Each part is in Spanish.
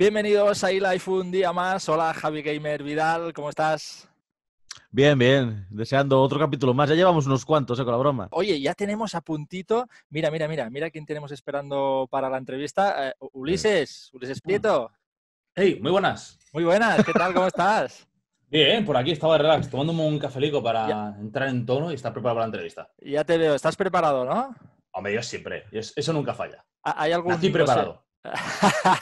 Bienvenidos a iLife un día más. Hola Javi Gamer Vidal, ¿cómo estás? Bien, bien, deseando otro capítulo más. Ya llevamos unos cuantos, eh, con la broma. Oye, ya tenemos a puntito. Mira, mira, mira, mira quién tenemos esperando para la entrevista. Eh, Ulises, Ulises Prieto. Hey, muy buenas. Muy buenas, ¿qué tal? ¿Cómo estás? Bien, por aquí estaba de relax, tomándome un cafelico para entrar en tono y estar preparado para la entrevista. Ya te veo, estás preparado, ¿no? Hombre, yo siempre, eso nunca falla. ¿Hay algún, preparado.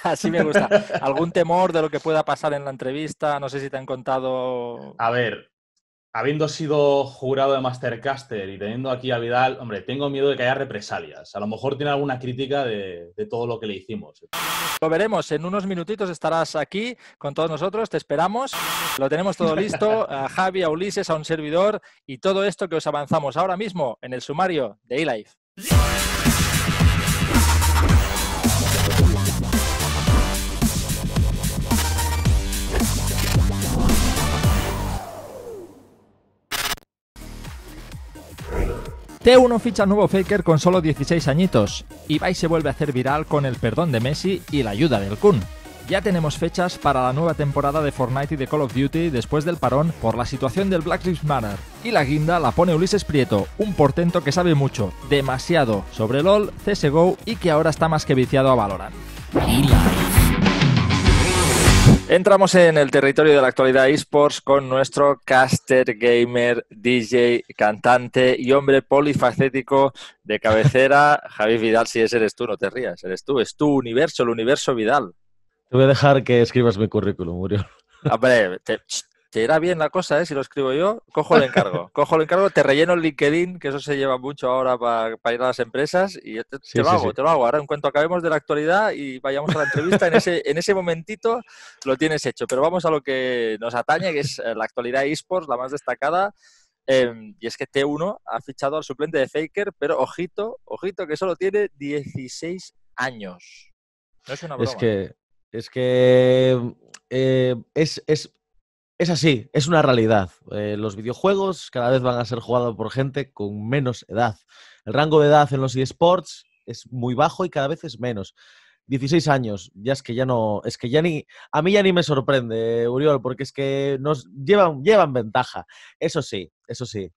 Así me gusta. ¿Algún temor de lo que pueda pasar en la entrevista? No sé si te han contado... A ver, habiendo sido jurado de Mastercaster y teniendo aquí a Vidal, hombre, tengo miedo de que haya represalias. A lo mejor tiene alguna crítica de, de, todo lo que le hicimos. Lo veremos. En unos minutitos estarás aquí con todos nosotros. Te esperamos. Lo tenemos todo listo. A Javi, a Ulises, a un servidor y todo esto que os avanzamos ahora mismo en el sumario de eLife. T1 ficha al nuevo Faker con solo 16 añitos. Ibai se vuelve a hacer viral con el perdón de Messi y la ayuda del Kun. Ya tenemos fechas para la nueva temporada de Fortnite y de Call of Duty después del parón por la situación del Blacklist Lives Y la guinda la pone Ulises Prieto, un portento que sabe mucho, demasiado, sobre LOL, CSGO y que ahora está más que viciado a Valorant. Entramos en el territorio de la actualidad esports con nuestro caster, gamer, DJ, cantante y hombre polifacético de cabecera, Javi Vidal. Si eres tú, no te rías, eres tú, es tu universo, el universo Vidal. Te voy a dejar que escribas mi currículum, Muriel. Hombre, te, te irá bien la cosa, ¿eh? Si lo escribo yo, cojo el encargo. cojo el encargo, te relleno el LinkedIn, que eso se lleva mucho ahora para ir a las empresas, y te, lo hago, te lo hago. Ahora, en cuanto acabemos de la actualidad y vayamos a la entrevista, en ese, en ese momentito lo tienes hecho. Pero vamos a lo que nos atañe, que es eh, la actualidad eSports, la más destacada. Em, y es que T1 ha fichado al suplente de Faker, pero ojito, ojito, que solo tiene 16 años. No es una broma. ¿eh? Es que, es eh, que es, es, es así, es una realidad. Eh, los videojuegos cada vez van a ser jugados por gente con menos edad. El rango de edad en los eSports es muy bajo y cada vez es menos. 16 años, ya es que ya no, es que ya ni, a mí ya ni me sorprende, Uriol, porque es que nos llevan, llevan ventaja. Eso sí, eso sí,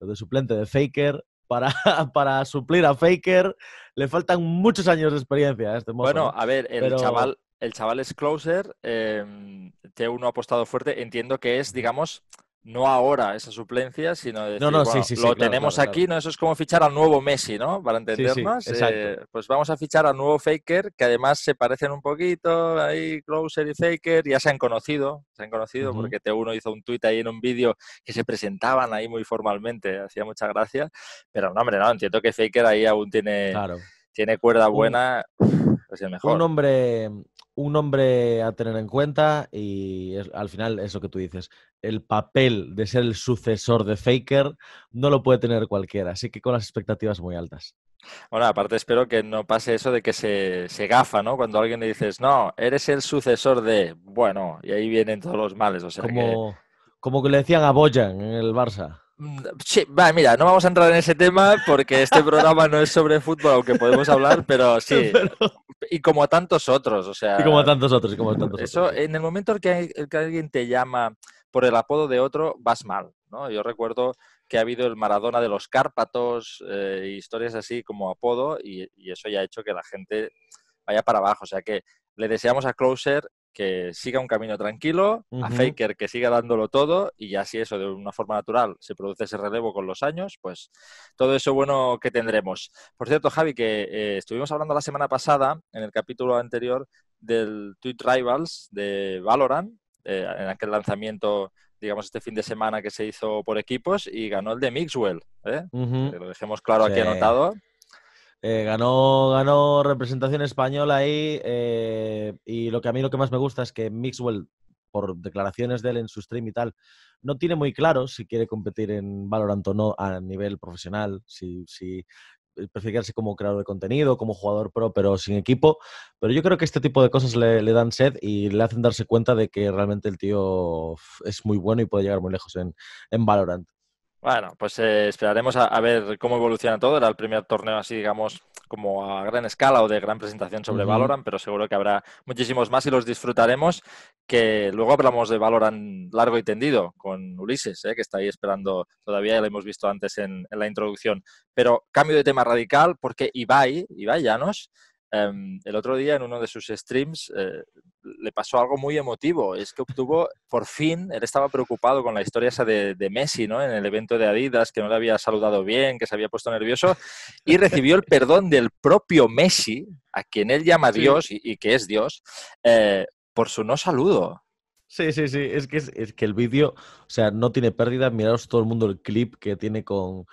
lo de suplente de Faker, para, para suplir a Faker, le faltan muchos años de experiencia a este Bueno, ¿eh? a ver, el, chaval, el chaval es closer, eh, em, T1 ha apostado fuerte. Entiendo que es, digamos, no ahora esa suplencia, sino no, no, lo tenemos aquí, ¿no? Eso es como fichar al nuevo Messi, ¿no? Para entender más. Eh, pues vamos a fichar al nuevo Faker, que además se parecen un poquito, ahí Closer y Faker, ya se han conocido, se han conocido, porque T1 hizo un tuit ahí en un vídeo que se presentaban ahí muy formalmente, hacía mucha gracia, pero no, hombre, no, entiendo que Faker ahí aún tiene, tiene cuerda buena, un, el mejor. Un hombre, un hombre a tener en cuenta y al final es lo que tú dices. El papel de ser el sucesor de Faker no lo puede tener cualquiera, así que con las expectativas muy altas. Bueno, aparte espero que no pase eso de que se, gafa, ¿no? Cuando alguien le dices, no, eres el sucesor de, bueno, y ahí vienen todos los males. O sea como, como que le decían a Boyan en el Barça. Sí, va, mira, no vamos a entrar en ese tema porque este programa no es sobre fútbol, aunque podemos hablar, pero sí. Y como a tantos otros, o sea. Y como a tantos otros, como tantos eso, En el momento en que, alguien te llama por el apodo de otro, vas mal, ¿no? Yo recuerdo que ha habido el Maradona de los Cárpatos, eh, historias así como apodo, y, eso ya ha hecho que la gente vaya para abajo. O sea que le deseamos a Closer que siga un camino tranquilo, a Faker que siga dándolo todo y ya si eso de una forma natural se produce ese relevo con los años, pues todo eso bueno que tendremos. Por cierto, Javi, que eh, estuvimos hablando la semana pasada, en el capítulo anterior, del Tweet Rivals de Valorant, eh, en aquel lanzamiento digamos, este fin de semana que se hizo por equipos y ganó el de Mixwell. ¿eh? Lo dejemos claro aquí anotado. Eh, ganó, ganó representación española ahí eh, y lo que a mí lo que más me gusta es que Mixwell, por declaraciones de él en su stream y tal, no tiene muy claro si quiere competir en Valorant o no a nivel profesional, si, si eh, prefiere quedarse como creador de contenido, como jugador pro, pero sin equipo. Pero yo creo que este tipo de cosas le, dan sed y le hacen darse cuenta de que realmente el tío es muy bueno y puede llegar muy lejos en Valorant. Bueno, pues eh, esperaremos a, ver cómo evoluciona todo. Era el primer torneo así, digamos, como a gran escala o de gran presentación sobre Valorant, pero seguro que habrá muchísimos más y los disfrutaremos, que luego hablamos de Valorant largo y tendido con Ulises, eh, que está ahí esperando todavía, ya lo hemos visto antes en, en la introducción. Pero cambio de tema radical, porque Ibai, Ibai Llanos, Em, el otro día en uno de sus streams eh, le pasó algo muy emotivo. Es que obtuvo, por fin, él estaba preocupado con la historia esa de, Messi, ¿no? En el evento de Adidas, que no le había saludado bien, que se había puesto nervioso, y recibió el perdón del propio Messi, a quien él llama Dios y, que es Dios, eh, por su no saludo. Sí, sí, sí. Es que, es que el vídeo, o sea, no tiene pérdida. Miraos todo el mundo el clip que tiene con,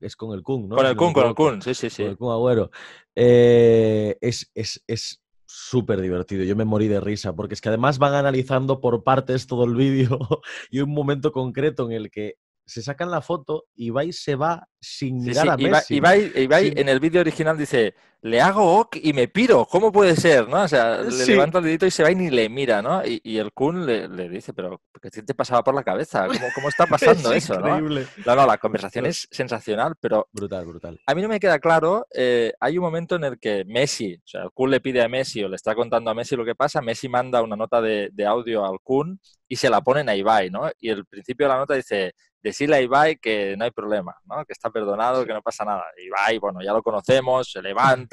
es con el Kun, ¿no? Con el Kun, con el Kun, sí, sí, sí. Con el Kun Agüero. Eh, es, es, súper divertido. Yo me morí de risa, porque es que además van analizando por partes todo el vídeo y un momento concreto en el que se sacan la foto, y Ibai se va sin mirar a Ibai, en el vídeo original dice, le hago ok y me piro, ¿cómo puede ser? ¿no? O sea, le levanta el dedito y se va y ni le mira, ¿no? Y, el Kun le, dice, pero ¿qué te pasaba por la cabeza? ¿Cómo, está pasando eso? ¿no? Claro, la conversación es sensacional, pero... Brutal, brutal. A mí no me queda claro, eh, hay un momento en el que Messi, o sea, el Kun le pide a Messi o le está contando a Messi lo que pasa, Messi manda una nota de, audio al Kun y se la ponen a Ibai, ¿no? Y el principio de la nota dice, decirle a Ibai que no hay problema, ¿no? Que está perdonado, que no pasa nada. Ibai, bueno, ya lo conocemos, se levanta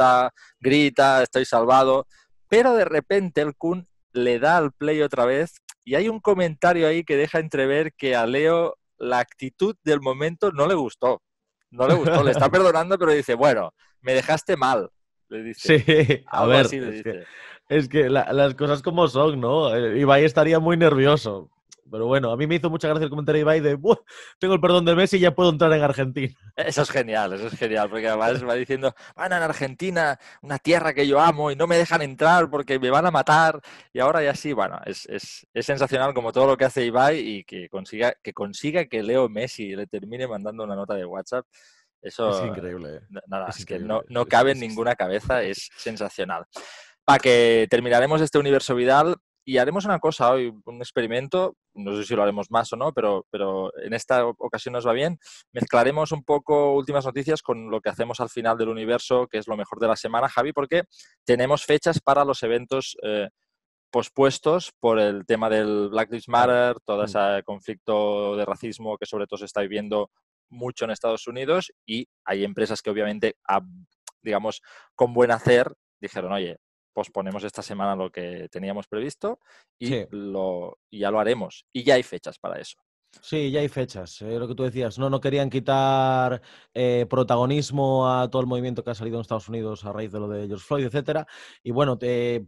grita, estoy salvado. Pero de repente el Kun le da al play otra vez y hay un comentario ahí que deja entrever que a Leo la actitud del momento no le gustó. No le gustó, le está perdonando, pero dice, bueno, me dejaste mal. Le dice. a ver. Es que, las cosas como son, ¿no? Eh, Ibai estaría muy nervioso. Pero bueno, a mí me hizo mucha gracia el comentario de Ibai de, tengo el perdón de Messi y ya puedo entrar en Argentina. Eso es genial, eso es genial, porque además va diciendo, van a Argentina, una tierra que yo amo y no me dejan entrar porque me van a matar. Y ahora ya sí, bueno, es, sensacional como todo lo que hace Ibai y que consiga que, consiga que Leo Messi le termine mandando una nota de WhatsApp. Eso, es increíble. Eh. Nada, es, que no, no cabe en ninguna cabeza, es sensacional. Para que terminaremos este universo Vidal y haremos una cosa hoy, un experimento, no sé si lo haremos más o no, pero, pero en esta ocasión nos va bien. Mezclaremos un poco últimas noticias con lo que hacemos al final del universo, que es lo mejor de la semana, Javi, porque tenemos fechas para los eventos eh, pospuestos por el tema del Black Lives Matter, todo mm. ese conflicto de racismo que sobre todo se está viviendo mucho en Estados Unidos y hay empresas que obviamente, digamos, con buen hacer dijeron, oye, posponemos esta semana lo que teníamos previsto y ya lo haremos. Y ya hay fechas para eso. Sí, ya hay fechas, eh, lo que tú decías, no, no querían quitar eh, protagonismo a todo el movimiento que ha salido en Estados Unidos a raíz de lo de George Floyd, etcétera. Y bueno,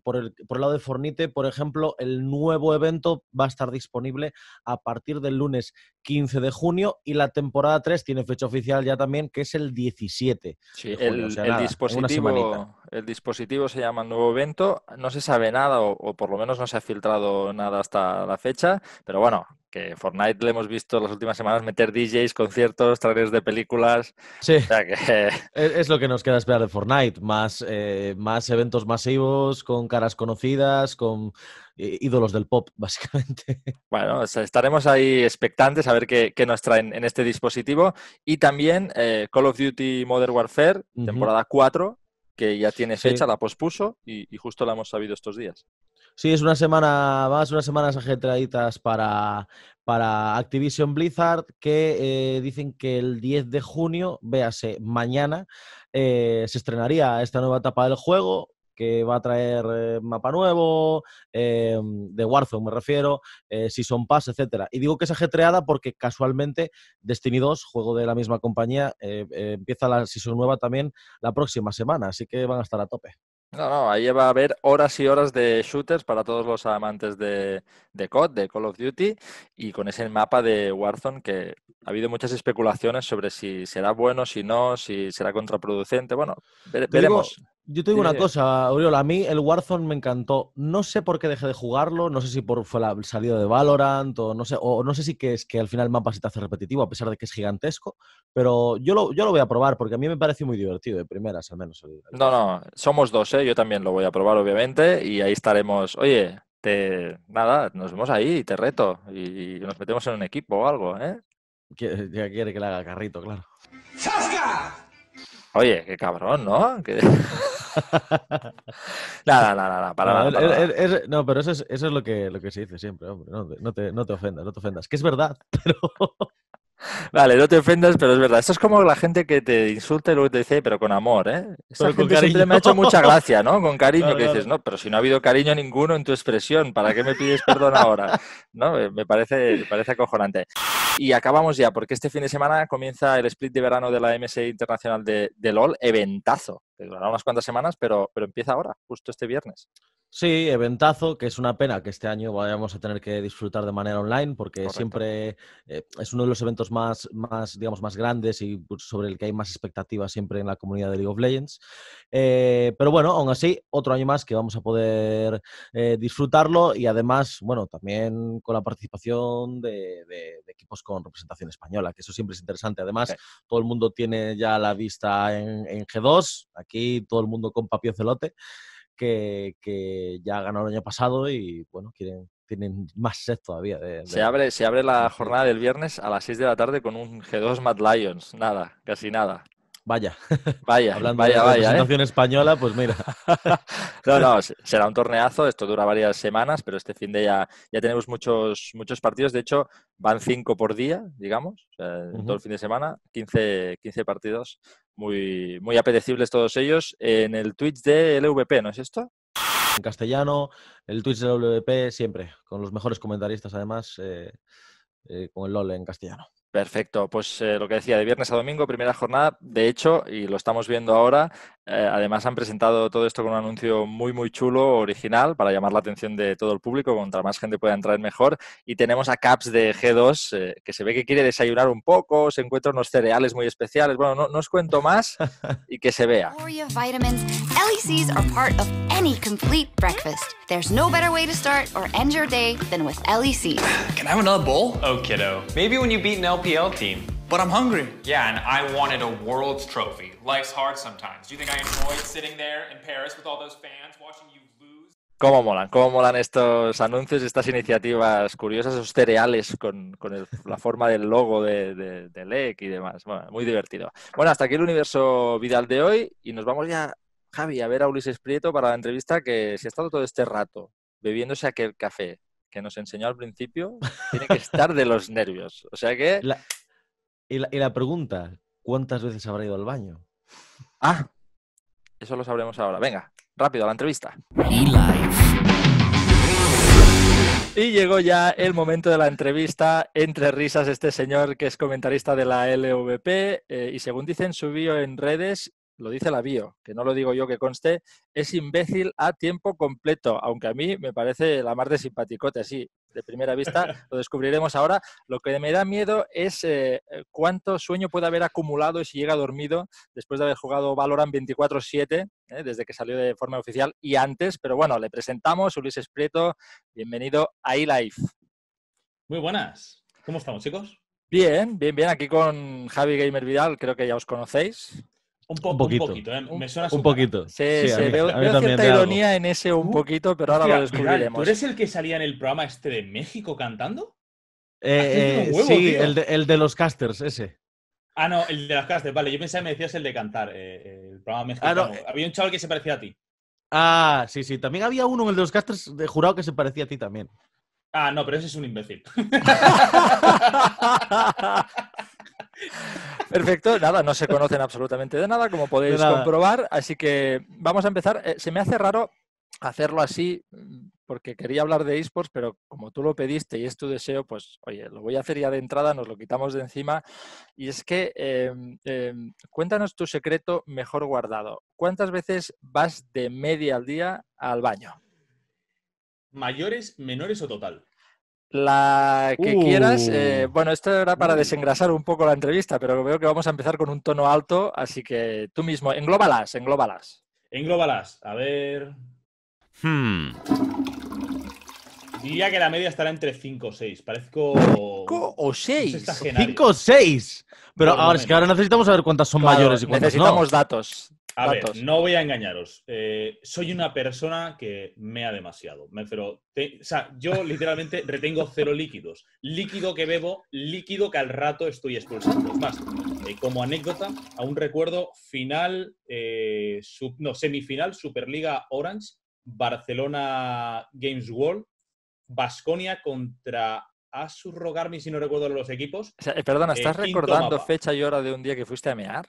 por, el, lado de Fornite, por ejemplo, el nuevo evento va a estar disponible a partir del lunes 15 de junio y la temporada 3 tiene fecha oficial ya también, que es el 17. Sí, el, dispositivo, el dispositivo se llama Nuevo Evento. No se sabe nada, o, por lo menos no se ha filtrado nada hasta la fecha, pero bueno, que Fortnite le hemos visto las últimas semanas meter DJs, conciertos, trailers de películas. Sí. Es lo que nos queda esperar de Fortnite. Más, eh, más eventos masivos, con caras conocidas, con eh, ídolos del pop, básicamente. Bueno, estaremos ahí expectantes a ver qué, nos traen en este dispositivo. Y también eh, Call of Duty Modern Warfare, temporada 4, que ya tiene fecha, la pospuso y, justo la hemos sabido estos días. Sí, es una semana más, unas semanas ajetraditas para, para Activision Blizzard que eh, dicen que el 10 de junio, véase, mañana, eh, se estrenaría esta nueva etapa del juego, que va a traer eh, mapa nuevo, em, de Warzone me refiero, eh, Season Pass, etcétera. Y digo que es ajetreada porque casualmente Destiny 2, juego de la misma compañía, eh, empieza la Season nueva también la próxima semana, así que van a estar a tope. No, no, ahí va a haber horas y horas de shooters para todos los amantes de, de COD, de Call of Duty, y con ese mapa de Warzone que ha habido muchas especulaciones sobre si será bueno, si no, si será contraproducente. Bueno, veremos. Yo te digo una cosa, Oriol, a mí el Warzone me encantó. No sé por qué dejé de jugarlo, no sé si por fue la salida de Valorant o no sé, o no sé si que es que al final el mapa se te hace repetitivo a pesar de que es gigantesco, pero yo lo, yo lo voy a probar porque a mí me parece muy divertido de primeras al menos. No, no, somos dos, ¿eh? yo también lo voy a probar obviamente y ahí estaremos. Oye, te nada, nos vemos ahí, y te reto y, nos metemos en un equipo o algo, ¿eh? ya quiere que le haga carrito, claro. Sasca. Oye, qué cabrón, ¿no? nada, nada, nada, para no, nada. Er, er, er, no, pero eso es, eso es lo, que, lo que se dice siempre, hombre. No te, no, te, no te ofendas, no te ofendas. Que es verdad, pero. Vale, no te ofendas, pero es verdad. Esto es como la gente que te insulta y luego te dice, eh, pero con amor, ¿eh? siempre me ha hecho mucha gracia, ¿no? Con cariño, que dices, no, pero si no ha habido cariño ninguno en tu expresión, ¿para qué me pides perdón ahora? ¿No? Me parece, parece acojonante. Y acabamos ya, porque este fin de semana comienza el split de verano de la MSI Internacional de, LOL, eventazo. Que durará unas cuantas semanas, pero, pero empieza ahora, justo este viernes. Sí, eventazo, que es una pena que este año vayamos a tener que disfrutar de manera online, porque siempre eh, es uno de los eventos más, más, digamos, más grandes y pues, sobre el que hay más expectativas siempre en la comunidad de League of Legends. Eh, pero bueno, aún así, otro año más que vamos a poder eh, disfrutarlo y además, bueno, también con la participación de, equipos con representación española, que eso siempre es interesante. Además, todo el mundo tiene ya la vista en, G2, aquí todo el mundo con papio celote que, ya ganó el año pasado y bueno, quieren, tienen más sed todavía. Se, abre, se abre la jornada del viernes a las 6 de la tarde con un G2 Mad Lions. Nada, casi nada. Vaya. Vaya, vaya, vaya. ¿eh? española, pues mira. no, no, será un torneazo. Esto dura varias semanas, pero este fin de ya, ya tenemos muchos, muchos partidos. De hecho, van cinco por día, digamos, todo el fin de semana. 15, 15 partidos muy, muy apetecibles todos ellos en el Twitch de LVP, ¿no es esto? En castellano, el Twitch de LVP siempre, con los mejores comentaristas además, eh, eh, con el LOL e en castellano. Perfecto, pues eh, lo que decía, de viernes a domingo, primera jornada, de hecho, y lo estamos viendo ahora, eh, además han presentado todo esto con un anuncio muy, muy chulo, original, para llamar la atención de todo el público, contra más gente pueda entrar mejor, y tenemos a Caps de G2, eh, que se ve que quiere desayunar un poco, se encuentra unos cereales muy especiales, bueno, no, no os cuento más y que se vea. any complete breakfast. There's no better way to start or end your day than with LEC. Can I have another bowl? Oh, kiddo. Maybe when you beat an LPL team. But I'm hungry. Yeah, and I wanted a world's trophy. Life's hard sometimes. Do you think I enjoyed sitting there in Paris with all those fans watching you lose? Cómo molan, cómo molan estos anuncios, estas iniciativas curiosas, esos cereales con, con el, la forma del logo de, de, de LEC y demás. Bueno, muy divertido. Bueno, hasta aquí el universo Vidal de hoy y nos vamos ya Javi, a ver a Ulises Prieto para la entrevista que si ha estado todo este rato bebiéndose aquel café que nos enseñó al principio, tiene que estar de los nervios. O sea que... y, la, pregunta, ¿cuántas veces habrá ido al baño? Ah, eso lo sabremos ahora. Venga, rápido, a la entrevista. Y llegó ya el momento de la entrevista. Entre risas, este señor que es comentarista de la LVP eh, y según dicen, subió en redes lo dice la bio, que no lo digo yo que conste, es imbécil a tiempo completo, aunque a mí me parece la más de simpaticote, Así, de primera vista lo descubriremos ahora. Lo que me da miedo es eh, eh, cuánto sueño puede haber acumulado y si llega dormido después de haber jugado Valorant 24-7, eh, desde que salió de forma oficial y antes, pero bueno, le presentamos, Ulises Prieto, bienvenido a eLife. Muy buenas, ¿cómo estamos chicos? Bien, bien, bien, aquí con Javi Gamer Vidal, creo que ya os conocéis. Un, poquito. Un poquito, ¿eh? Me suena un poquito. Sí, sí, veo, cierta ironía en ese un uh, poquito, pero ahora lo descubriremos. ¿Tú eres el que salía en el programa este de México cantando? Eh, ah, eh, sí, el de, los casters, ese. Ah, no, el de los casters, vale. Yo pensaba que me decías el de cantar, el programa ah, México Había un chaval que se parecía a ti. Ah, sí, sí. También había uno, en el de los casters, de jurado que se parecía a ti también. Ah, no, pero ese es un imbécil. Perfecto, nada, no se conocen absolutamente de nada, como podéis comprobar. Así que vamos a empezar. Eh, se me hace raro hacerlo así porque quería hablar de esports, pero como tú lo pediste y es tu deseo, pues oye, lo voy a hacer ya de entrada, nos lo quitamos de encima. Y es que em, em, cuéntanos tu secreto mejor guardado. ¿Cuántas veces vas de media al día al baño? ¿Mayores, menores o total? La que quieras. Eh, uh. bueno, esto era para desengrasar un poco la entrevista, pero veo que vamos a empezar con un tono alto, así que tú mismo, englóbalas, englóbalas. Englóbalas, a ver. Hmm. Diría que la media estará entre 5 o 6. Parezco. 5 o 6. 5 o 6. Pero ahora que ahora necesitamos saber cuántas son mayores y cuántas necesitamos datos. no voy a engañaros. Eh, soy una persona que mea demasiado. Me yo literalmente retengo cero líquidos. Líquido que bebo, líquido que al rato estoy expulsando. Es más, eh, como anécdota, aún recuerdo final, eh, no, semifinal, Superliga Orange, Barcelona Games World Basconia contra su Rogarmi, si no recuerdo los equipos. Eh, perdona, eh, ¿estás recordando fecha y hora de un día que fuiste a mear?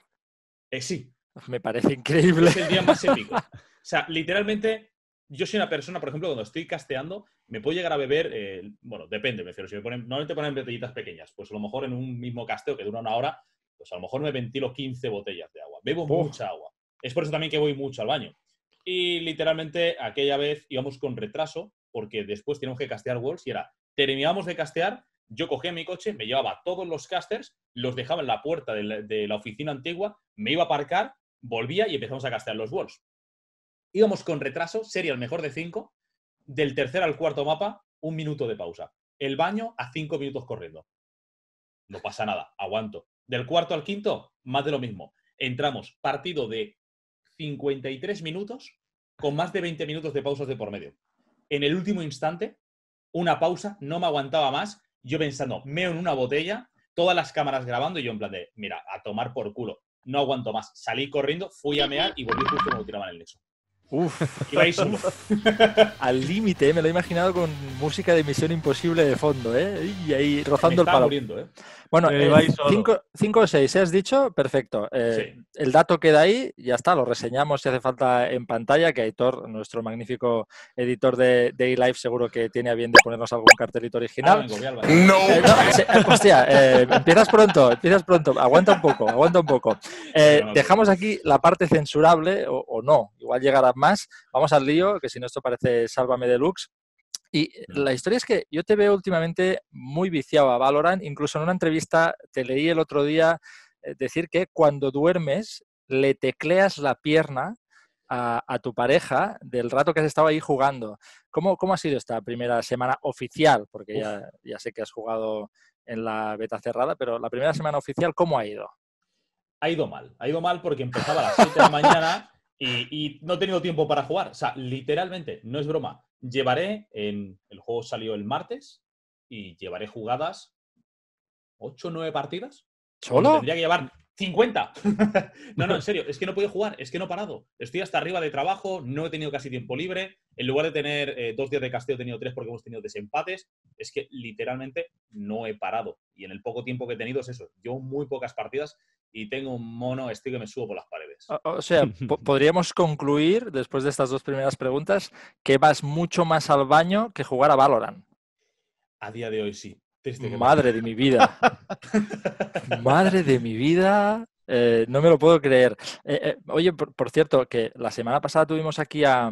Eh, sí. Me parece increíble. Es el día más épico. o sea, literalmente, yo soy una persona, por ejemplo, cuando estoy casteando, me puedo llegar a beber, bueno, depende, me refiero, si me ponen, normalmente ponen botellitas pequeñas, pues a lo mejor en un mismo casteo que dura una hora, pues a lo mejor me ventilo 15 botellas de agua. Bebo mucha agua. Es por eso también que voy mucho al baño. Y literalmente aquella vez íbamos con retraso porque después tenemos que castear walls y era, terminábamos de castear, yo cogía mi coche, me llevaba todos los casters, los dejaba en la puerta de la, oficina antigua, me iba a aparcar, volvía y empezamos a castear los walls. Íbamos con retraso, sería el mejor de cinco, del tercer al cuarto mapa, un minuto de pausa. El baño a cinco minutos corriendo. No pasa nada, aguanto. Del cuarto al quinto, más de lo mismo. Entramos, partido de 53 minutos con más de 20 minutos de pausas de por medio en el último instante, una pausa, no me aguantaba más, yo pensando, meo en una botella, todas las cámaras grabando y yo en plan de, mira, a tomar por culo, no aguanto más. Salí corriendo, fui a mear y volví justo cuando tiraban el nexo. Uf, al límite, ¿eh? me lo he imaginado con música de Misión Imposible de fondo, ¿eh? Y ahí rozando el palo. ¿eh? Bueno, 5 eh, o 6, ¿has dicho? Perfecto. El dato queda ahí, ya está, lo reseñamos si hace falta en pantalla, que Aitor, nuestro magnífico editor de, Daylife Life, seguro que tiene a bien de ponernos algún cartelito original. Ah, no. hostia, empiezas pronto, empiezas pronto, aguanta un poco, aguanta un poco. dejamos aquí la parte censurable o, o no, igual llegará más. Vamos al lío, que si no esto parece Sálvame Deluxe. Y eh, mm. la historia es que yo te veo últimamente muy viciado a Valorant. Incluso en una entrevista te leí el otro día eh, decir que cuando duermes le tecleas la pierna a, tu pareja del rato que has estado ahí jugando. ¿Cómo, cómo ha sido esta primera semana oficial? Porque ya, ya, sé que has jugado en la beta cerrada, pero la primera semana oficial, ¿cómo ha ido? Ha ido mal. Ha ido mal porque empezaba a las 7 de la mañana y, no he tenido tiempo para jugar. O sea, literalmente, no es broma. Llevaré, en, el juego salió el martes, y llevaré jugadas 8 o 9 partidas. ¿Solo? Tendría que llevar 50. no, no, en serio, es que no puedo jugar, es que no he parado. Estoy hasta arriba de trabajo, no he tenido casi tiempo libre. En lugar de tener eh, dos días de casteo, he tenido tres porque hemos tenido desempates. Es que literalmente no he parado. Y en el poco tiempo que he tenido es eso. Yo muy pocas partidas y tengo un mono estoy que me subo por las paredes. o sea, podríamos concluir, después de estas dos primeras preguntas, que vas mucho más al baño que jugar a Valorant. A día de hoy sí. Madre de mi vida. Madre de mi vida. Eh, no me lo puedo creer. Eh, eh, oye, por, cierto, que la semana pasada tuvimos aquí a,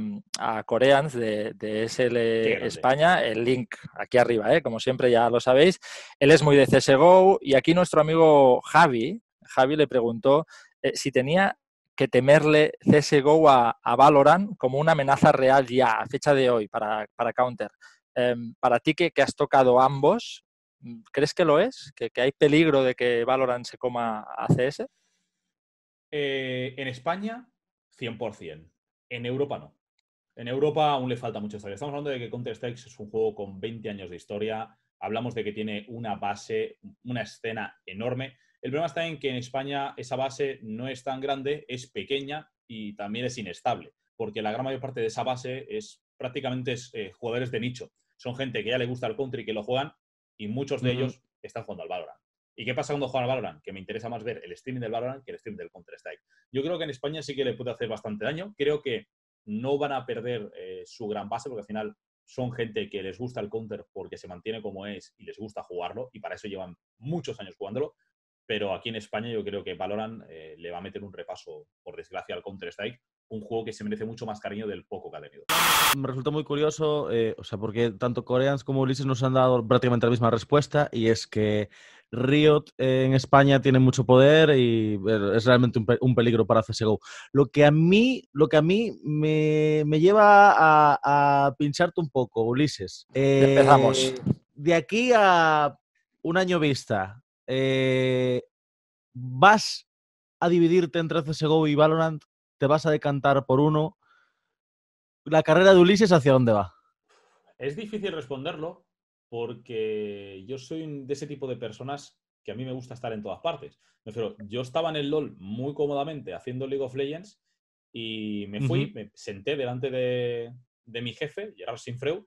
Coreans de, SL España, el link aquí arriba, como siempre ya lo sabéis. Él es muy de CSGO y aquí nuestro amigo Javi, Javi le preguntó si tenía que temerle CSGO a, Valorant como una amenaza real ya a fecha de hoy para, para Counter. Em, para ti que, que has tocado ambos, Mm, ¿Crees que lo es? ¿Que, hay peligro de que Valorant se coma a CS? Eh, en España, 100%. En Europa no. En Europa aún le falta mucho. Estamos hablando de que Counter-Strike es un juego con 20 años de historia. Hablamos de que tiene una base, una escena enorme. El problema está en que en España esa base no es tan grande, es pequeña y también es inestable, porque la gran mayor parte de esa base es prácticamente eh, jugadores de nicho. Son gente que ya le gusta el country, que lo juegan, y muchos de ellos están jugando al Valorant. ¿Y qué pasa cuando juegan al Valorant? Que me interesa más ver el streaming del Valorant que el streaming del Counter-Strike. Yo creo que en España sí que le puede hacer bastante daño. Creo que no van a perder eh, su gran base porque al final son gente que les gusta el counter porque se mantiene como es y les gusta jugarlo y para eso llevan muchos años jugándolo. Pero aquí en España yo creo que Valorant eh, le va a meter un repaso, por desgracia, al Counter-Strike un juego que se merece mucho más cariño del poco que ha tenido. Me resulta muy curioso, eh, o sea, porque tanto Coreans como Ulises nos han dado prácticamente la misma respuesta y es que Riot eh, en España tiene mucho poder y eh, es realmente un, peligro para CSGO. Lo que a mí, lo que a mí me, lleva a, pincharte un poco, Ulises. Empezamos. De aquí a un año vista, ¿vas a dividirte entre CSGO y Valorant? te vas a decantar por uno. ¿La carrera de Ulises hacia dónde va? Es difícil responderlo porque yo soy de ese tipo de personas que a mí me gusta estar en todas partes. yo estaba en el LOL muy cómodamente haciendo League of Legends y me fui, me senté delante de, mi jefe, Gerard Sinfreu,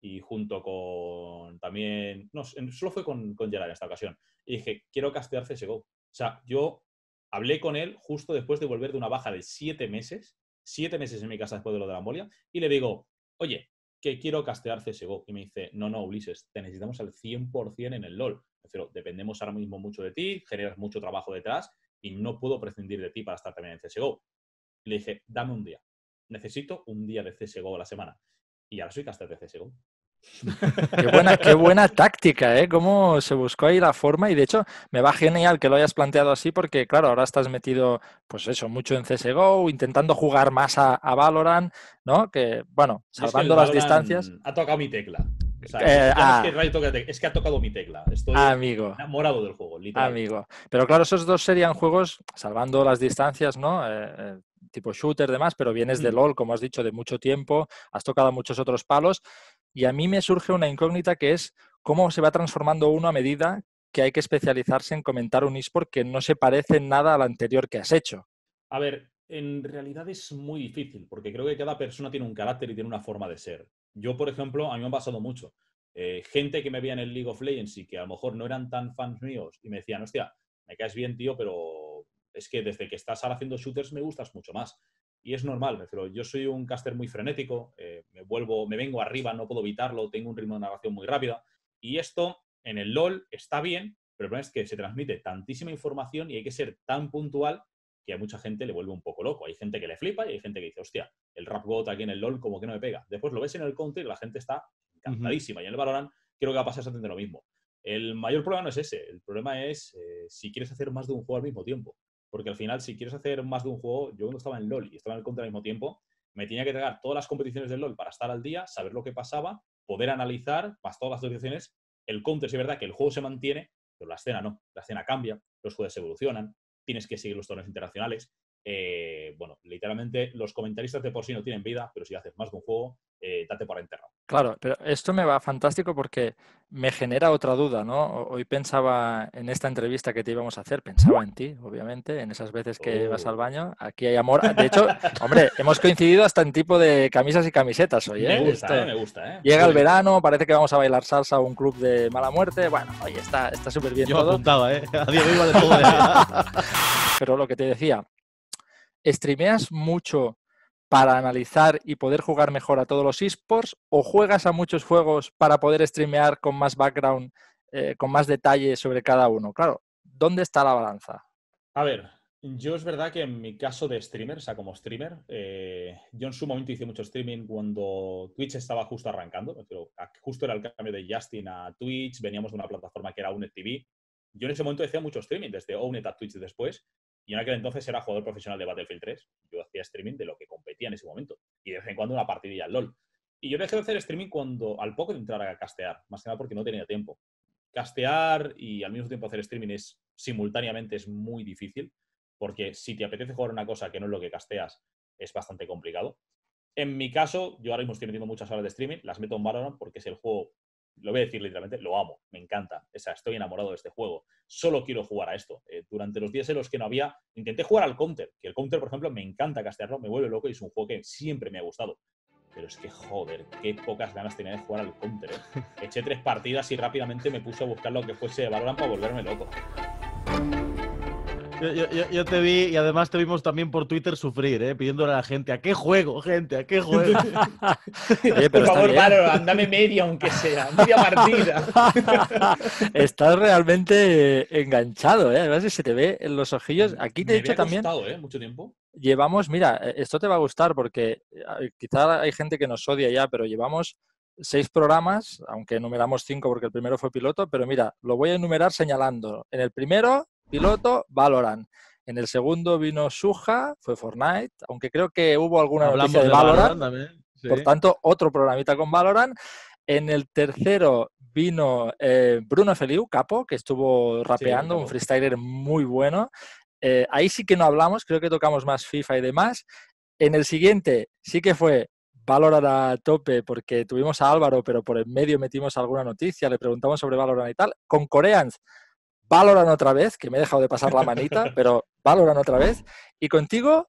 y junto con también, no, solo fue con, con Gerard en esta ocasión, y dije, quiero castear CSGO. O sea, yo hablé con él justo después de volver de una baja de siete meses, siete meses en mi casa después de lo de la embolia, y le digo, oye, que quiero castear CSGO. Y me dice, no, no, Ulises, te necesitamos al 100% en el LOL. Pero dependemos ahora mismo mucho de ti, generas mucho trabajo detrás y no puedo prescindir de ti para estar también en CSGO. le dije, dame un día. Necesito un día de CSGO a la semana. Y ahora soy caster de CSGO. Qué buena, táctica, ¿eh? Cómo se buscó ahí la forma y de hecho me va genial que lo hayas planteado así porque, claro, ahora estás metido, pues eso, mucho en CSGO, intentando jugar más a, Valorant, ¿no? Que, bueno, salvando las distancias... Ha tocado mi eh, ah. tecla. es, que ha tocado mi tecla. Estoy amigo, enamorado del juego, literalmente. Amigo. Pero claro, esos dos serían juegos, salvando las distancias, ¿no? Eh, eh, tipo shooter, demás, pero vienes de mm. LOL, como has dicho, de mucho tiempo, has tocado muchos otros palos y a mí me surge una incógnita que es cómo se va transformando uno a medida que hay que especializarse en comentar un eSport que no se parece nada al anterior que has hecho. A ver, en realidad es muy difícil, porque creo que cada persona tiene un carácter y tiene una forma de ser. Yo, por ejemplo, a mí me ha pasado mucho. Eh, gente que me veía en el League of Legends y que a lo mejor no eran tan fans míos y me decían, hostia, me caes bien, tío, pero es que desde que estás ahora haciendo shooters me gustas mucho más y es normal, me yo soy un caster muy frenético, eh, me vuelvo, me vengo arriba, no puedo evitarlo, tengo un ritmo de narración muy rápido y esto en el LOL está bien, pero el problema es que se transmite tantísima información y hay que ser tan puntual que a mucha gente le vuelve un poco loco. Hay gente que le flipa y hay gente que dice, hostia, el rap bot aquí en el LOL como que no me pega. Después lo ves en el counter y la gente está encantadísima. Y en el Valorant creo que va a pasar exactamente lo mismo. El mayor problema no es ese. El problema es eh, si quieres hacer más de un juego al mismo tiempo. Porque al final, si quieres hacer más de un juego, yo cuando estaba en LOL y estaba en el contra al mismo tiempo, me tenía que tragar todas las competiciones del LOL para estar al día, saber lo que pasaba, poder analizar, más todas las situaciones. el counter. Si es verdad que el juego se mantiene, pero la escena no. La escena cambia, los juegos evolucionan, tienes que seguir los torneos internacionales. Eh, bueno, literalmente los comentaristas de por sí no tienen vida, pero si haces más de un juego, eh, date por enterrado. Claro, pero esto me va fantástico porque me genera otra duda, ¿no? Hoy pensaba en esta entrevista que te íbamos a hacer, pensaba en ti, obviamente, en esas veces que vas al oh. baño. Aquí hay amor. De hecho, hombre, hemos coincidido hasta en tipo de camisas y camisetas hoy, Me ¿eh? gusta, me gusta, ¿eh? Llega el verano, parece que vamos a bailar salsa a un club de mala muerte. Bueno, oye, está súper bien Yo todo. apuntaba, ¿eh? pero lo que te decía, ¿Streameas mucho para analizar y poder jugar mejor a todos los esports o juegas a muchos juegos para poder streamear con más background, eh, con más detalle sobre cada uno? Claro, ¿dónde está la balanza? A ver, yo es verdad que en mi caso de streamer, o sea, como streamer, eh, yo en su momento hice mucho streaming cuando Twitch estaba justo arrancando, pero justo era el cambio de Justin a Twitch, veníamos de una plataforma que era UNED TV. Yo en ese momento hacía mucho streaming, desde UNED a Twitch después, y en aquel entonces era jugador profesional de Battlefield 3. Yo hacía streaming de lo que competía en ese momento. Y de vez en cuando una partidilla al LOL. Y yo dejé de hacer streaming cuando, al poco de entrar a castear, más que nada porque no tenía tiempo. Castear y al mismo tiempo hacer streaming es simultáneamente es muy difícil, porque si te apetece jugar una cosa que no es lo que casteas, es bastante complicado. En mi caso, yo ahora mismo estoy metiendo muchas horas de streaming, las meto en Valorant porque es el juego lo voy a decir literalmente, lo amo, me encanta. O sea, estoy enamorado de este juego. Solo quiero jugar a esto. Eh, durante los días en los que no había, intenté jugar al counter, que el counter, por ejemplo, me encanta castearlo, me vuelve loco y es un juego que siempre me ha gustado. Pero es que, joder, qué pocas ganas tenía de jugar al counter. Eh. Eché tres partidas y rápidamente me puse a buscar lo que fuese Valorant para volverme loco. Yo, te vi y además te vimos también por Twitter sufrir, ¿eh? pidiéndole a la gente, ¿a qué juego, gente? ¿A qué juego? por favor, claro, andame media aunque sea, media partida. Estás realmente enganchado, ¿eh? además se te ve en los ojillos. Aquí te he dicho también... ¿eh? Mucho tiempo. Llevamos, mira, eh, esto te va a gustar porque quizá hay gente que nos odia ya, pero llevamos seis programas, aunque enumeramos cinco porque el primero fue piloto, pero mira, lo voy a enumerar señalando. En el primero piloto, Valorant. En el segundo vino Suja, fue Fortnite, aunque creo que hubo alguna noticia de, Valorant. Por tanto, otro programita con Valorant. En el tercero vino eh, Bruno Feliu, capo, que estuvo rapeando, un freestyler muy bueno. Eh, ahí sí que no hablamos, creo que tocamos más FIFA y demás. En el siguiente sí que fue Valorant a tope porque tuvimos a Álvaro, pero por el medio metimos alguna noticia, le preguntamos sobre Valorant y tal. Con Coreans Valoran otra vez, que me he dejado de pasar la manita, pero Valoran otra vez. Y contigo,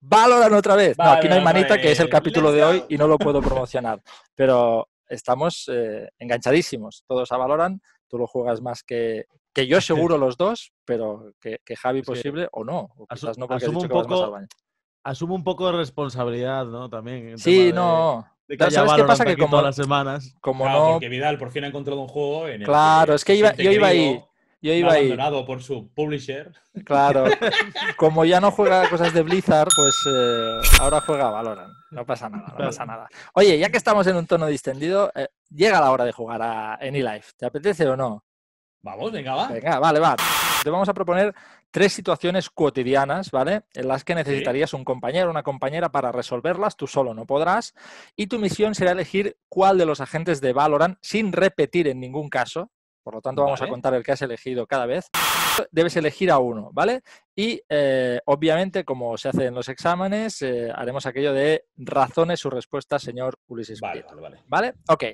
Valoran otra vez. no, aquí no hay manita, que es el capítulo de hoy y no lo puedo promocionar. Pero estamos eh, enganchadísimos todos a Valorant. Tú lo juegas más que, que yo, seguro los dos, pero que, que Javi posible o no. O quizás no porque asumo, un que Asumo un poco de responsabilidad, ¿no? También. Sí, no. ¿Sabes qué pasa? Que como, las semanas. Como no... Vidal por fin ha encontrado un juego. claro, es que iba, yo iba ahí. Yo iba abandonado por su publisher. Claro. Como ya no juega cosas de Blizzard, pues eh, ahora juega Valorant. No pasa nada, no pasa nada. Oye, ya que estamos en un tono distendido, eh, llega la hora de jugar a Anylife. ¿Te apetece o no? Vamos, venga, va. Venga, vale, va. Te vamos a proponer tres situaciones cotidianas, ¿vale? En las que necesitarías un compañero, una compañera para resolverlas, tú solo no podrás. Y tu misión será elegir cuál de los agentes de Valorant, sin repetir en ningún caso, por lo tanto, vamos a contar el que has elegido cada vez. Debes elegir a uno, ¿vale? Y eh, obviamente, como se hace en los exámenes, eh, haremos aquello de razones su respuesta, señor Ulises. Vale, vale, vale. Ok.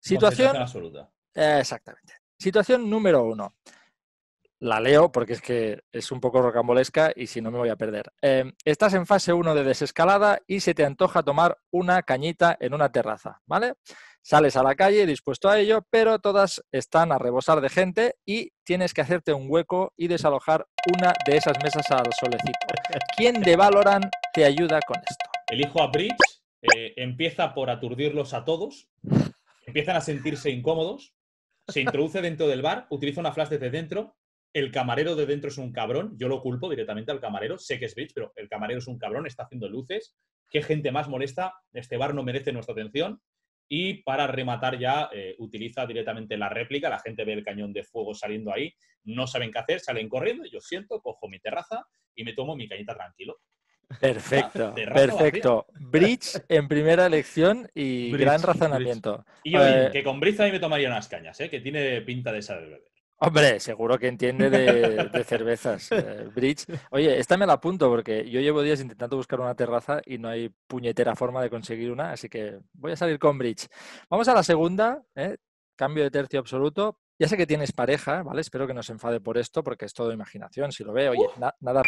Situación. absoluta. Eh, exactamente. Situación número uno. La leo porque es que es un poco rocambolesca y si no me voy a perder. Em, estás en fase uno de desescalada y se te antoja tomar una cañita en una terraza, ¿vale? Sales a la calle dispuesto a ello, pero todas están a rebosar de gente y tienes que hacerte un hueco y desalojar una de esas mesas al solecito. ¿Quién de Valorant te ayuda con esto? Elijo a Bridge, eh, empieza por aturdirlos a todos, empiezan a sentirse incómodos, se introduce dentro del bar, utiliza una flash desde dentro, el camarero de dentro es un cabrón, yo lo culpo directamente al camarero, sé que es Bridge, pero el camarero es un cabrón, está haciendo luces, qué gente más molesta, este bar no merece nuestra atención, y para rematar ya, eh, utiliza directamente la réplica, la gente ve el cañón de fuego saliendo ahí, no saben qué hacer, salen corriendo, yo siento, cojo mi terraza y me tomo mi cañita tranquilo. Perfecto, perfecto. Bridge en primera elección y gran razonamiento. Y yo, que con Bridge a mí me tomaría unas cañas, eh, que tiene pinta de saber beber. Hombre, seguro que entiende de, cervezas, eh, Bridge. Oye, esta me la apunto porque yo llevo días intentando buscar una terraza y no hay puñetera forma de conseguir una, así que voy a salir con Bridge. Vamos a la segunda, eh, cambio de tercio absoluto. Ya sé que tienes pareja, ¿vale? Espero que no se enfade por esto porque es todo imaginación, si lo ve, Oye, nada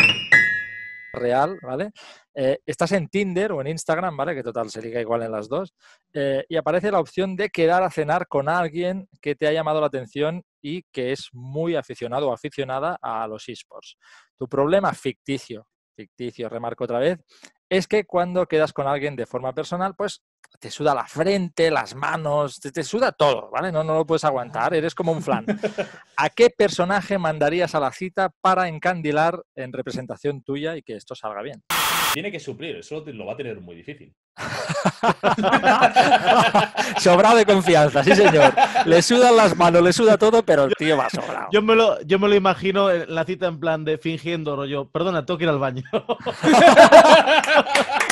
real, ¿vale? Eh, estás en Tinder o en Instagram, ¿vale? Que total se sería igual en las dos. Eh, y aparece la opción de quedar a cenar con alguien que te ha llamado la atención y que es muy aficionado o aficionada a los esports. Tu problema ficticio, ficticio, remarco otra vez, es que cuando quedas con alguien de forma personal, pues te suda la frente, las manos, te, suda todo, ¿vale? No, no lo puedes aguantar, eres como un flan. ¿A qué personaje mandarías a la cita para encandilar en representación tuya y que esto salga bien? Tiene que suplir, eso lo va a tener muy difícil. sobrado de confianza, sí señor. Le sudan las manos, le suda todo, pero el tío va sobrado. Yo me lo, yo me lo imagino en la cita en plan de fingiendo rollo, perdona, tengo que ir al baño.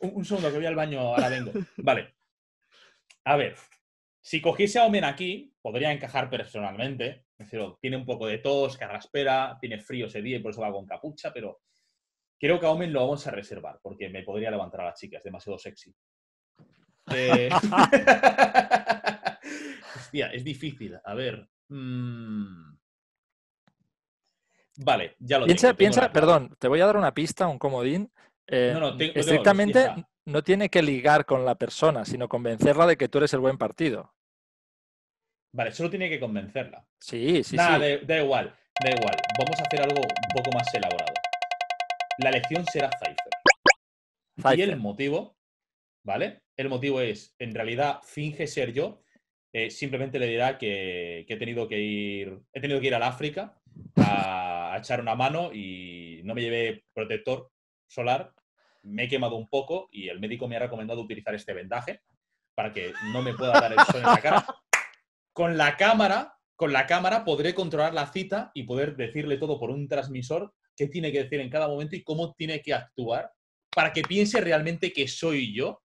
Un, segundo, que voy al baño, ahora vengo. Vale. A ver, si cogiese a Omen aquí, podría encajar personalmente. Es tiene un poco de tos, carraspera, tiene frío ese día y por eso va con capucha, pero creo que a Omen lo vamos a reservar porque me podría levantar a las chicas, demasiado sexy. Eh, hostia, es difícil. A ver. Mm. Vale, ya lo piensa, Piensa, perdón, te voy a dar una pista, un comodín. Eh, estrictamente no, tiene que ligar con la persona, sino convencerla de que tú eres el buen partido. Vale, solo tiene que convencerla. Sí, sí, sí. Da, da igual, da igual. Vamos a hacer algo un poco más elaborado. La elección será Pfeiffer. Y el motivo, ¿vale? El motivo es, en realidad, finge ser yo. Eh, simplemente le dirá que, he tenido que ir, he tenido que ir al África a echar una mano y no me llevé protector solar, me he quemado un poco y el médico me ha recomendado utilizar este vendaje para que no me pueda dar el sol en la cara. Con la cámara, con la cámara podré controlar la cita y poder decirle todo por un transmisor qué tiene que decir en cada momento y cómo tiene que actuar para que piense realmente que soy yo.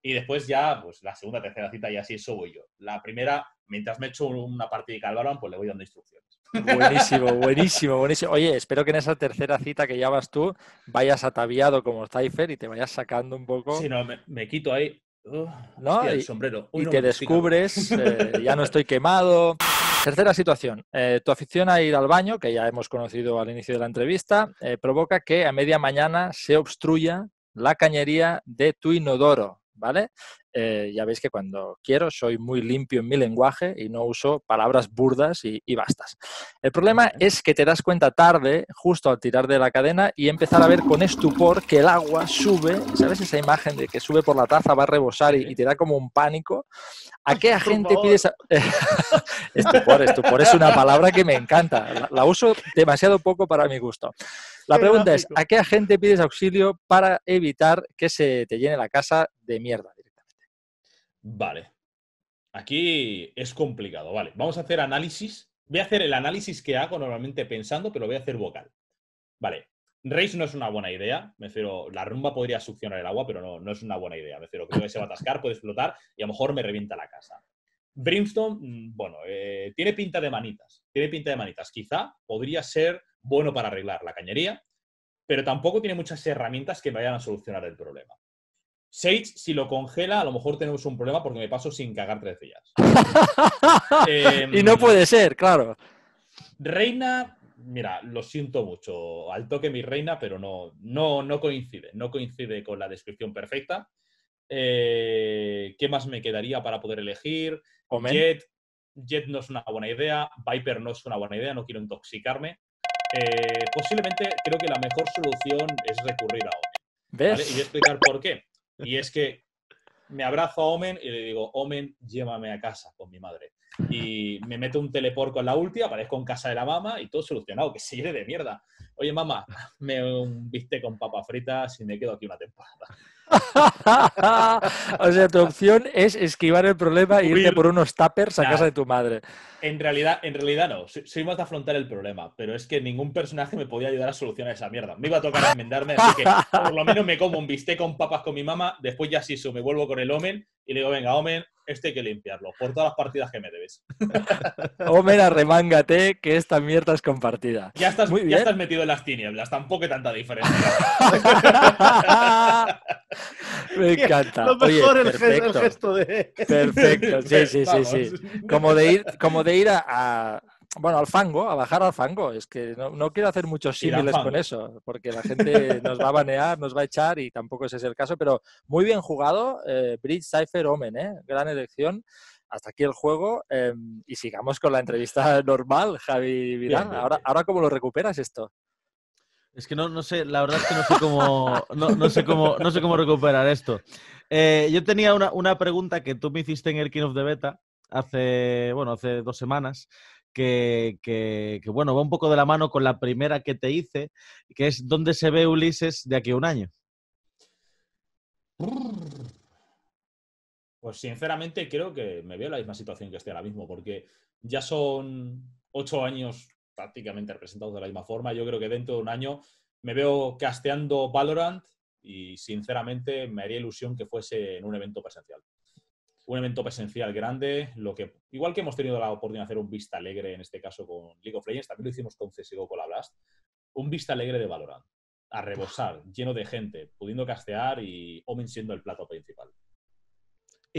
Y después ya, pues la segunda, tercera cita y así eso voy yo. La primera, mientras me echo una partida de Calvaron, pues le voy dando instrucciones. Buenísimo, buenísimo, buenísimo. Oye, espero que en esa tercera cita que llevas tú vayas ataviado como Cypher y te vayas sacando un poco. Si no, me, quito ahí. el sombrero. y te descubres, eh, ya no estoy quemado. Tercera situación, eh, tu afición a ir al baño, que ya hemos conocido al inicio de la entrevista, eh, provoca que a media mañana se obstruya la cañería de tu inodoro, ¿vale? Eh, ya veis que cuando quiero soy muy limpio en mi lenguaje y no uso palabras burdas y, bastas. El problema es que te das cuenta tarde, justo al tirar de la cadena, y empezar a ver con estupor que el agua sube, ¿sabes esa imagen de que sube por la taza, va a rebosar y, te da como un pánico? ¿A qué agente pides... estupor, estupor es una palabra que me encanta, la, la uso demasiado poco para mi gusto. La pregunta es, ¿a qué agente pides auxilio para evitar que se te llene la casa de mierda? Vale. Aquí es complicado. Vale, vamos a hacer análisis. Voy a hacer el análisis que hago normalmente pensando, pero lo voy a hacer vocal. Vale. Race no es una buena idea. Me refiero, la rumba podría succionar el agua, pero no, es una buena idea. Me refiero, que se va a atascar, puede explotar y a lo mejor me revienta la casa. Brimstone, mm, bueno, eh, tiene pinta de manitas. Tiene pinta de manitas. Quizá podría ser bueno para arreglar la cañería, pero tampoco tiene muchas herramientas que vayan a solucionar el problema. Sage, si lo congela, a lo mejor tenemos un problema porque me paso sin cagar tres días. Em, y no puede ser, claro. Reina, mira, lo siento mucho. Al toque mi reina, pero no, no, no coincide. No coincide con la descripción perfecta. Eh, ¿Qué más me quedaría para poder elegir? Jet, Jet no es una buena idea. Viper no es una buena idea. No quiero intoxicarme. Eh, posiblemente creo que la mejor solución es recurrir a Omen. ¿Ves? Y explicar por qué. Y es que me abrazo a Omen y le digo, Omen, llévame a casa con mi madre. Y me meto un teleport con la ulti, aparezco en casa de la mamá y todo solucionado, que se llene de mierda. Oye, mamá, me viste con papas fritas y me quedo aquí una temporada. o sea, tu opción es esquivar el problema e irte por unos tappers a casa de tu madre. En realidad, en realidad no. Soy, más de afrontar el problema, pero es que ningún personaje me podía ayudar a solucionar esa mierda. Me iba a tocar enmendarme, así que por lo menos me como un bistec con papas con mi mamá, después ya sí, eso me vuelvo con el Omen y le digo, venga, Omen, este hay que limpiarlo, por todas las partidas que me debes. Omen, arremángate, que esta mierda es compartida. Ya estás, ya estás metido en las tinieblas, tampoco hay tanta diferencia. Me encanta. Lo mejor el, Gesto, de. Perfecto, sí, sí, sí, sí. Como de ir, como de ir a, bueno, al fango, a bajar al fango. Es que no, quiero hacer muchos símiles con eso, porque la gente nos va a banear, nos va a echar y tampoco ese es el caso. Pero muy bien jugado, eh, Bridge Cypher Omen, ¿eh? gran elección. Hasta aquí el juego eh, y sigamos con la entrevista normal, Javi Vidal. Ahora, ahora, ¿cómo lo recuperas esto? Es que no, sé, la verdad es que no sé cómo, no, sé cómo, no sé cómo recuperar esto. Eh, yo tenía una, pregunta que tú me hiciste en el King of the Beta hace, bueno, hace dos semanas, que, bueno, va un poco de la mano con la primera que te hice, que es ¿dónde se ve Ulises de aquí a un año? Pues sinceramente creo que me veo en la misma situación que estoy ahora mismo, porque ya son ocho años prácticamente representados de la misma forma. Yo creo que dentro de un año me veo casteando Valorant y sinceramente me haría ilusión que fuese en un evento presencial. Un evento presencial grande, lo que igual que hemos tenido la oportunidad de hacer un vista alegre en este caso con League of Legends, también lo hicimos con CSGO con la Blast, un vista alegre de Valorant, a rebosar, lleno de gente, pudiendo castear y Omen siendo el plato principal.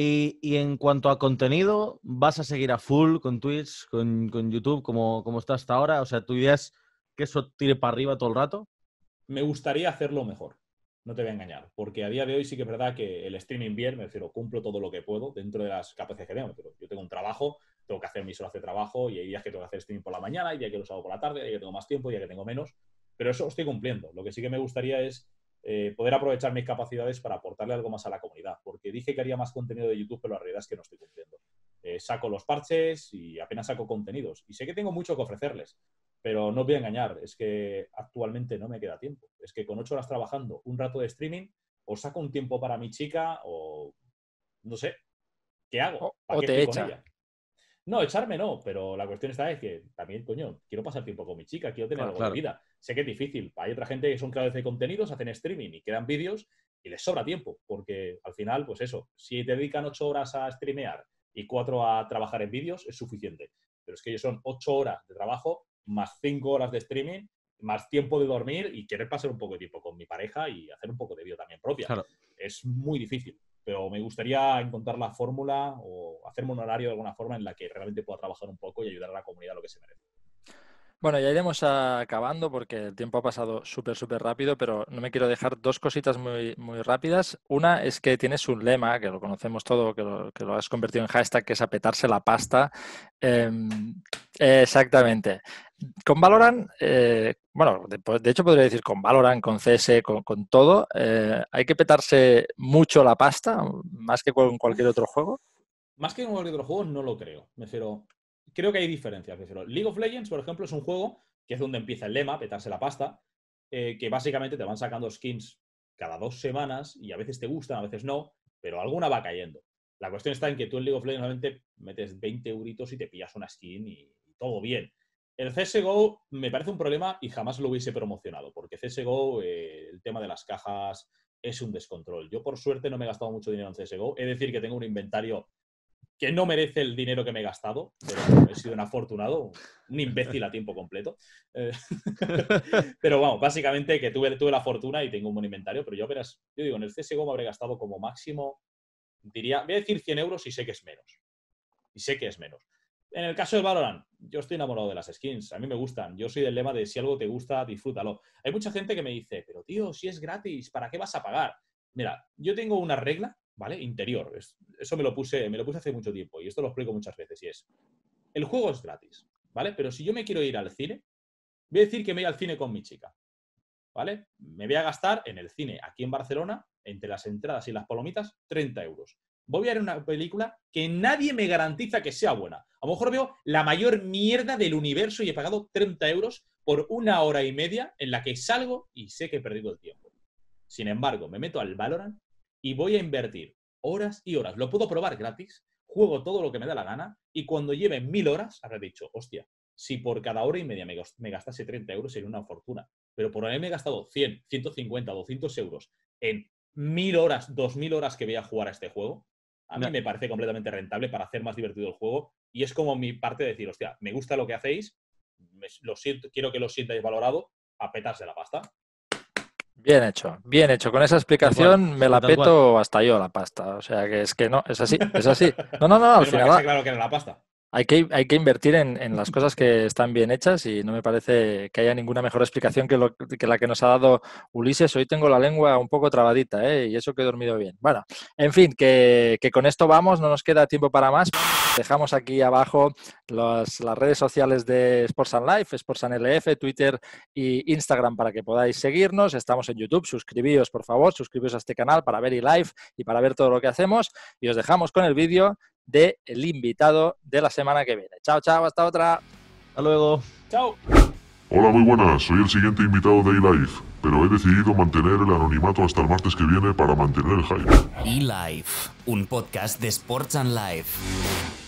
Y, en cuanto a contenido, ¿vas a seguir a full con Twitch, con, YouTube, como, está hasta ahora? O sea, ¿tu idea es que eso tire para arriba todo el rato? Me gustaría hacerlo mejor, no te voy a engañar, porque a día de hoy sí que es verdad que el streaming bien, me refiero, cumplo todo lo que puedo dentro de las capacidades que tengo. yo tengo un trabajo, tengo que hacer mis horas de trabajo y hay días que tengo que hacer streaming por la mañana, hay días que lo hago por la tarde, hay que tengo más tiempo, hay que tengo menos, pero eso estoy cumpliendo. Lo que sí que me gustaría es eh, poder aprovechar mis capacidades para aportarle algo más a la comunidad, porque dije que haría más contenido de YouTube, pero la realidad es que no estoy cumpliendo. Eh, saco los parches y apenas saco contenidos. Y sé que tengo mucho que ofrecerles, pero no os voy a engañar, es que actualmente no me queda tiempo. Es que con ocho horas trabajando, un rato de streaming, o saco un tiempo para mi chica, o no sé, ¿qué hago? ¿Para o te echa. No, echarme no, pero la cuestión está es que también, coño, quiero pasar tiempo con mi chica, quiero tener algo vida sé que es difícil. Hay otra gente que son creadores de contenidos, hacen streaming y crean vídeos y les sobra tiempo, porque al final, pues eso, si te dedican ocho horas a streamear y cuatro a trabajar en vídeos, es suficiente. Pero es que ellos son ocho horas de trabajo más cinco horas de streaming, más tiempo de dormir y querer pasar un poco de tiempo con mi pareja y hacer un poco de vídeo también propia. Es muy difícil, pero me gustaría encontrar la fórmula o hacerme un horario de alguna forma en la que realmente pueda trabajar un poco y ayudar a la comunidad a lo que se merece. Bueno, ya iremos acabando porque el tiempo ha pasado súper, súper rápido, pero no me quiero dejar dos cositas muy, muy rápidas. Una es que tienes un lema, que lo conocemos todo, que lo, has convertido en hashtag, que es apetarse la pasta. Em, exactamente. Con Valorant, eh, bueno, pues, de, hecho podría decir con Valorant, con CS, con, todo, eh, hay que petarse mucho la pasta, más que con cualquier otro juego. Más que con cualquier otro juego, no lo creo. Me refiero, creo que hay diferencias. League of Legends, por ejemplo, es un juego que es donde empieza el lema, petarse la pasta, eh, que básicamente te van sacando skins cada dos semanas y a veces te gustan, a veces no, pero alguna va cayendo. La cuestión está en que tú en League of Legends solamente metes 20 euritos y te pillas una skin y, todo bien. El CSGO me parece un problema y jamás lo hubiese promocionado, porque CSGO, eh, el tema de las cajas es un descontrol. Yo, por suerte, no me he gastado mucho dinero en CSGO. Es decir, que tengo un inventario que no merece el dinero que me he gastado, pero he sido un afortunado, un imbécil a tiempo completo. Eh, pero vamos, básicamente que tuve, tuve la fortuna y tengo un buen inventario, pero yo verás, yo digo, en el CSGO me habré gastado como máximo, diría, voy a decir 100 euros y sé que es menos. Y sé que es menos. En el caso de Valorant, yo estoy enamorado de las skins, a mí me gustan, yo soy del lema de si algo te gusta, disfrútalo. Hay mucha gente que me dice, pero tío, si es gratis, ¿para qué vas a pagar? Mira, yo tengo una regla ¿vale? Interior. Eso me lo, puse, me lo puse hace mucho tiempo y esto lo explico muchas veces y es, el juego es gratis, ¿vale? Pero si yo me quiero ir al cine, voy a decir que me voy al cine con mi chica, ¿vale? Me voy a gastar en el cine aquí en Barcelona, entre las entradas y las palomitas, 30 euros. Voy a ver una película que nadie me garantiza que sea buena. A lo mejor veo la mayor mierda del universo y he pagado 30 euros por una hora y media en la que salgo y sé que he perdido el tiempo. Sin embargo, me meto al Valorant y voy a invertir horas y horas. Lo puedo probar gratis, juego todo lo que me da la gana y cuando lleve mil horas habré dicho, hostia, si por cada hora y media me gastase 30 euros sería una fortuna. Pero por haberme gastado 100, 150, 200 euros en mil horas, dos mil horas que voy a jugar a este juego, a mí me parece completamente rentable para hacer más divertido el juego y es como mi parte de decir, hostia, me gusta lo que hacéis, lo quiero que lo sientáis valorado, a petarse la pasta. Bien hecho, bien hecho. Con esa explicación me la peto hasta yo la pasta. O sea que es que no, es así, es así. No, no, no, al final. claro que Hay que, hay que invertir en, las cosas que están bien hechas y no me parece que haya ninguna mejor explicación que, que la que nos ha dado Ulises. Hoy tengo la lengua un poco trabadita ¿eh? y eso que he dormido bien. Bueno, en fin, que con esto vamos, no nos queda tiempo para más dejamos aquí abajo las redes sociales de Sports and Life, Sports and LF, Twitter y Instagram para que podáis seguirnos. Estamos en YouTube, suscribíos por favor, Suscribiros a este canal para ver y live y para ver todo lo que hacemos. Y os dejamos con el vídeo del invitado de la semana que viene. Chao, chao, hasta otra. Hasta luego. Chao. Hola, muy buenas. Soy el siguiente invitado de eLife, pero he decidido mantener el anonimato hasta el martes que viene para mantener el hype. eLife, un podcast de Sports and Life.